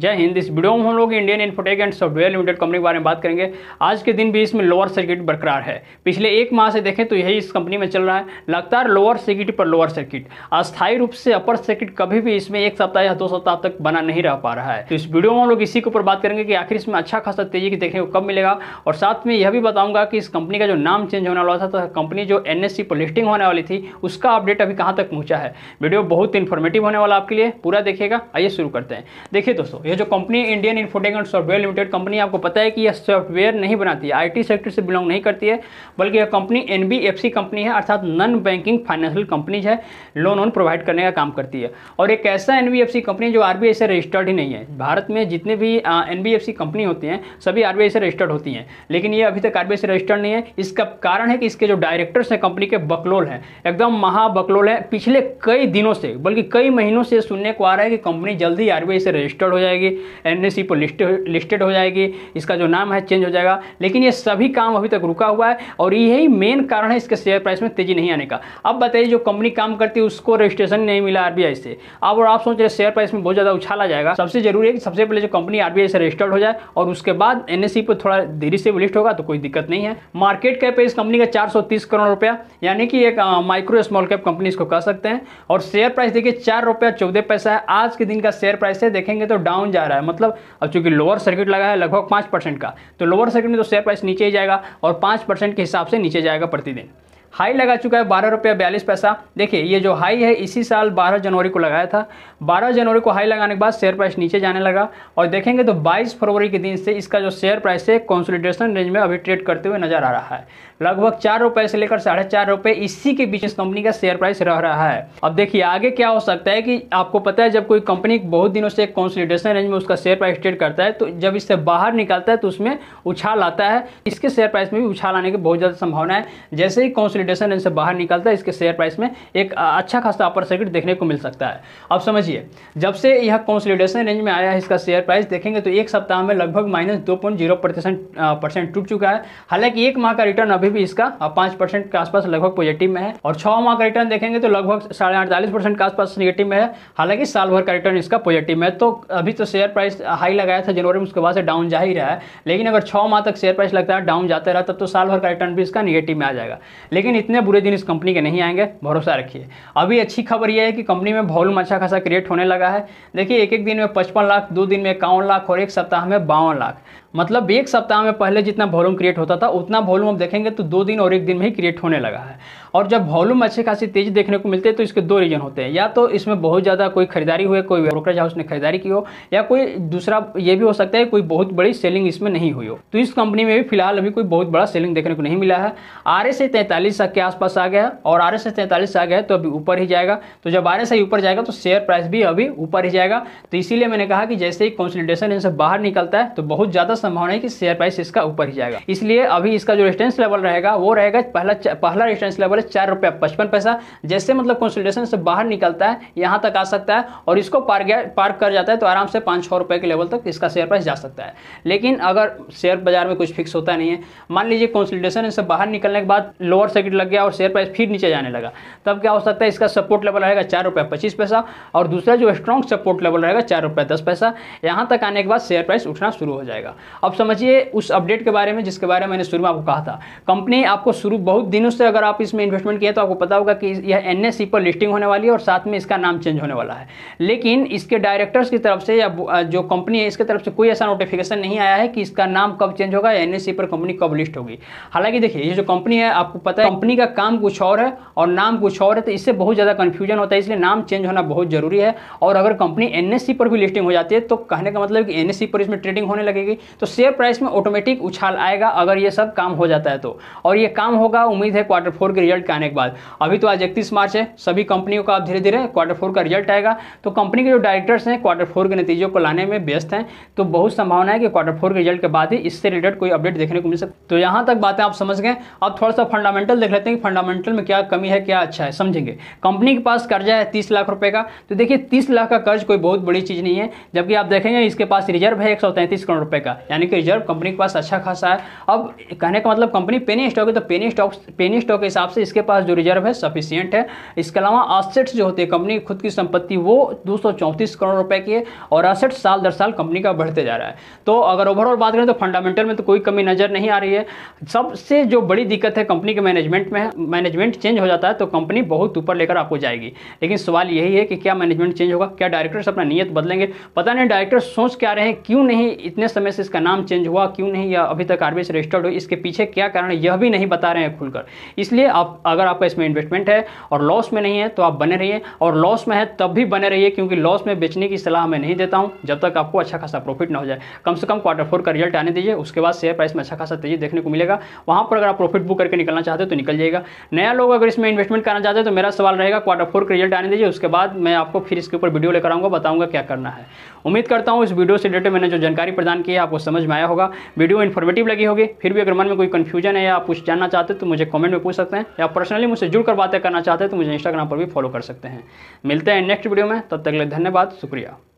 जय हिंद इस वीडियो में हम लोग Indian Infotech and Software Limited company के बारे में बात करेंगे आज के दिन भी इसमें लोअर सर्किट बरकरार है पिछले एक माह से देखें तो यही इस कंपनी में चल रहा है लगातार लोअर सर्किट पर लोअर सर्किट अस्थायी रूप से अपर सर्किट कभी भी इसमें एक सप्ताह या दो सप्ताह तक बना नहीं रह पा रहा है तो इस वीडियो में हम लोग इसी के ऊपर बात करेंगे कि आखिर इसमें अच्छा खासा तेजी की देखने को कब मिलेगा और साथ में यह भी बताऊंगा कि इस कंपनी का जो नाम चेंज होने वाला था तो कंपनी जो एन पर लिस्टिंग होने वाली थी उसका अपडेट अभी कहाँ तक पहुँचा है वीडियो बहुत इन्फॉर्मेटिव होने वाला आपके लिए पूरा देखिएगा आइए शुरू करते हैं देखिए दोस्तों ये जो company Indian Infotech and Software Limited company आपको पता है कि यह सॉफ्टवेयर नहीं बनाती है आईटी सेक्टर से बिलोंग नहीं करती है बल्कि यह कंपनी एनबीएफसी कंपनी है अर्थात नॉन बैंकिंग फाइनेंशियल कंपनीज है लोन ऑन प्रोवाइड करने का काम करती है और एक ऐसा एन कंपनी जो आर से रजिस्टर्ड ही नहीं है भारत में जितने भी एनबीएफसी कंपनी होती हैं सभी आरबीआई से रजिस्टर्ड होती हैं लेकिन ये अभी तक आरबीआई से रजिस्टर्ड नहीं है इसका कारण है कि इसके जो डायरेक्टर्स हैं कंपनी के बकलोल हैं एकदम महाबकलोल है पिछले कई दिनों से बल्कि कई महीनों से सुनने को आ रहा है कि कंपनी जल्दी आरबीआई से रजिस्टर्ड हो जाए जाएगी एन एस e पर लिस्ट लिस्टेड हो जाएगी इसका जो नाम है चेंज हो जाएगा लेकिन ये सभी काम अभी तक रुका हुआ है और यही मेन कारण है इसके शेयर प्राइस में तेजी नहीं आने का अब बताइए जो कंपनी काम करती है उसको रजिस्ट्रेशन नहीं मिला आर से अब और आप सोच रहे शेयर प्राइस में बहुत ज़्यादा उछाला जाएगा सबसे जरूरी है कि सबसे पहले जो कंपनी आर से रजिस्टर्ड हो जाए और उसके बाद एन e पर थोड़ा देरी से लिस्ट होगा तो कोई दिक्कत नहीं है मार्केट कैप है इस कंपनी का चार करोड़ रुपया यानी कि एक माइक्रो स्मॉल कैप कंपनी इसको कह सकते हैं और शेयर प्राइस देखिए चार रुपया चौदह पैसा है आज के दिन का शेयर प्राइस है देखेंगे तो डाउन डाउन जा रहा है मतलब अब चूंकि लोअर सर्किट लगा है लगभग पाँच परसेंट का तो लोअर सर्किट में तो शेयर प्राइस नीचे ही जाएगा और पाँच परसेंट के हिसाब से नीचे जाएगा प्रतिदिन हाई लगा चुका है बारह रुपया बयालीस पैसा देखिए ये जो हाई है इसी साल बारह जनवरी को लगाया था बारह जनवरी को हाई लगाने के बाद शेयर प्राइस नीचे जाने लगा और देखेंगे तो बाईस फरवरी के दिन से इसका जो शेयर प्राइस है कॉन्सोलिडेशन रेंज में अभी ट्रेड करते हुए नजर आ रहा है लगभग चार रुपए से लेकर साढ़े चार रुपए इसी के बीच इस कंपनी का शेयर प्राइस रह रहा है अब देखिए आगे क्या हो सकता है कि आपको पता है जब कोई कंपनी बहुत दिनों से कॉन्सोलिडेशन रेंज में उसका शेयर प्राइस ट्रेड करता है तो जब इससे बाहर निकलता है तो उसमें उछाल आता है इसके शेयर प्राइस में भी उछाल आने की बहुत ज़्यादा संभावना है जैसे ही कॉन्सोल कंसोलिडेशन इनसे बाहर निकलता है इसके शेयर प्राइस में एक अच्छा खासा अपर सर्किट देखने को मिल सकता है अब समझिए जब से यह कंसोलिडेशन रेंज में आया है इसका शेयर प्राइस देखेंगे तो एक सप्ताह में लगभग माइनस दो पॉइंट जीरो परसेंट टूट चुका है हालांकि एक माह का रिटर्न अभी भी इसका पाँच के आसपास लगभग पॉजिटिव में है और छः माह का रिटर्न देखेंगे तो लगभग साढ़े के आसपास निगेटिव में है हालांकि साल भर का रिटर्न इसका पॉजिटिव है तो अभी तो शेयर प्राइस हाई लगाया था जनवरी में उसके बाद से डाउन जा ही रहा है लेकिन अगर छः माह तक शेयर प्राइस लगता है डाउन जाता रहा तब तो साल भर का रिटर्न भी इसका निगेटिव में आ जाएगा लेकिन लेकिन इतने बुरे दिन इस कंपनी के नहीं आएंगे भरोसा रखिए अभी अच्छी खबर यह है कि कंपनी में वॉल्यूम अच्छा खासा क्रिएट होने लगा है देखिए एक एक दिन में पचपन लाख दो दिन में इक्यावन लाख और एक सप्ताह में बावन लाख मतलब एक सप्ताह में पहले जितना वॉल्यूम क्रिएट होता था उतना वॉल्यूम अब देखेंगे तो दो दिन और एक दिन में ही क्रिएट होने लगा है और जब वॉल्यूम अच्छे खासी तेज देखने को मिलते हैं तो इसके दो रीजन होते हैं या तो इसमें बहुत ज़्यादा कोई खरीदारी हुई कोई ब्रोकरेज हाउस ने खरीदारी की हो या कोई दूसरा ये भी हो सकता है कोई बहुत बड़ी सेलिंग इसमें नहीं हुई हो तो इस कंपनी में भी फिलहाल अभी कोई बहुत बड़ा सेलिंग देखने को नहीं मिला है आर एस के आसपास आ गया और आर एस आ गया तो अभी ऊपर ही जाएगा तो जब आर एस ऊपर जाएगा तो शेयर प्राइस भी अभी ऊपर ही जाएगा तो इसीलिए मैंने कहा कि जैसे ही कॉन्सल्टेशन इनसे बाहर निकलता है तो बहुत ज़्यादा संभावना है कि शेयर प्राइस इसका ऊपर ही जाएगा इसलिए अभी इसका जो रेस्टेंस लेवल रहेगा वो रहेगा पहला पहला रेस्टेंस लेवल है चार रुपया पचपन पैसा जैसे मतलब कंसल्टेशन से बाहर निकलता है यहाँ तक आ सकता है और इसको पार पार कर जाता है तो आराम से पाँच छः रुपये के लेवल तक इसका शेयर प्राइस जा सकता है लेकिन अगर शेयर बाजार में कुछ फिक्स होता नहीं है मान लीजिए कंसल्टेशन से बाहर निकलने के बाद लोअर सर्किट लग गया और शेयर प्राइस फिर नीचे जाने लगा तब क्या हो सकता है इसका सपोर्ट लेवल रहेगा चार रुपये पच्चीस पैसा और दूसरा जो स्ट्रॉन्ग सपोर्ट लेवल रहेगा चार रुपये दस पैसा यहाँ तक आने के बाद शेयर प्राइस उठना शुरू हो जाएगा अब समझिए उस अपडेट के बारे में जिसके बारे में मैंने शुरू में आपको कहा था कंपनी आपको शुरू बहुत दिनों से अगर आप इसमें इन्वेस्टमेंट किया तो आपको पता होगा कि यह एन e पर लिस्टिंग होने वाली है और साथ में इसका नाम चेंज होने वाला है लेकिन इसके डायरेक्टर्स की तरफ से या जो कंपनी है इसके तरफ से कोई ऐसा नोटिफिकेशन नहीं आया है कि इसका नाम कब चेंज होगा एन e पर कंपनी कब लिस्ट होगी हालांकि देखिए ये जो कंपनी है आपको पता है कंपनी का काम कुछ और है और नाम कुछ और है तो इससे बहुत ज़्यादा कन्फ्यूजन होता है इसलिए नाम चेंज होना बहुत जरूरी है और अगर कंपनी एन e पर भी लिस्टिंग हो जाती है तो कहने का मतलब कि एन पर इसमें ट्रेडिंग होने लगेगी तो शेयर प्राइस में ऑटोमेटिक उछाल आएगा अगर ये सब काम हो जाता है तो और ये काम होगा उम्मीद है क्वार्टर फोर के रिजल्ट के आने के बाद अभी तो आज इकतीस मार्च है सभी कंपनियों का आप धीरे धीरे क्वार्टर फोर का रिजल्ट आएगा तो कंपनी के जो डायरेक्टर्स हैं क्वार्टर फोर के नतीजों को लाने में व्यस्त हैं तो बहुत संभावना है कि क्वार्टर फोर के रिजल्ट के बाद ही इससे रिलेटेड कोई अपडेट देखने को मिल सकता तो यहाँ तक बातें आप समझ गए अब थोड़ा सा फंडामेंटल देख लेते हैं कि फंडामेंटल में क्या कमी है क्या अच्छा है समझेंगे कंपनी के पास कर्जा है तीस लाख रुपये का तो देखिए तीस लाख का कर्ज कोई बहुत बड़ी चीज़ नहीं है जबकि आप देखेंगे इसके पास रिजर्व है एक करोड़ रुपये का यानी कि रिजर्व कंपनी के पास अच्छा खासा है अब कहने का मतलब कंपनी पेनी स्टॉक है तो पेनी स्टॉक पेनी स्टॉक के हिसाब से इसके पास जो रिजर्व है सफिशियंट है इसके अलावा आसेट्स जो होते हैं कंपनी की खुद की संपत्ति वो दो करोड़ रुपए की है और आसेट्स साल दर साल कंपनी का बढ़ते जा रहा है तो अगर ओवरऑल बात करें तो फंडामेंटल में तो कोई कमी नजर नहीं आ रही है सबसे जो बड़ी दिक्कत है कंपनी के मैनेजमेंट में मैनेजमेंट चेंज हो जाता है तो कंपनी बहुत ऊपर लेकर आपको जाएगी लेकिन सवाल यही है कि क्या मैनेजमेंट चेंज होगा क्या डायरेक्टर्स अपना नियत बदलेंगे पता नहीं डायरेक्टर सोच क्या रहे हैं क्यों नहीं इतने समय से इसका इसका नाम चेंज हुआ क्यों नहीं या अभी तक आरबीएस रजिस्टर्ड हो इसके पीछे क्या कारण है यह भी नहीं बता रहे हैं खुलकर इसलिए आप अगर आपका इसमें इन्वेस्टमेंट है और लॉस में नहीं है तो आप बने रहिए और लॉस में है तब भी बने रहिए क्योंकि लॉस में बेचने की सलाह मैं नहीं देता हूँ जब तक आपको अच्छा खासा प्रॉफिट ना हो जाए कम से कम क्वार्टर फोर का रिजल्ट आने दीजिए उसके बाद शेयर प्राइस में अच्छा खासा तेजी देखने को मिलेगा वहाँ पर अगर आप प्रॉफिट बुक करके निकलना चाहते हो तो निकल जाएगा नया लोग अगर इसमें इन्वेस्टमेंट करना चाहते हैं तो मेरा सवाल रहेगा क्वार्टर फोर का रिजल्ट आने दीजिए उसके बाद मैं आपको फिर इसके ऊपर वीडियो लेकर आऊँगा बताऊँगा क्या करना है उम्मीद करता हूँ इस वीडियो से रिलेटेड मैंने जो जानकारी प्रदान की है आपको समझ में आया होगा वीडियो इन्फॉर्मेटिव लगी होगी फिर भी अगर मन में कोई कन्फ्यूजन है या आप कुछ जानना चाहते हैं तो मुझे कमेंट में पूछ सकते हैं या पर्सनली मुझसे जुड़कर बातें करना चाहते हैं तो मुझे इंस्टाग्राम पर भी फॉलो कर सकते हैं मिलते हैं नेक्स्ट वीडियो में तब तक के लिए धन्यवाद शुक्रिया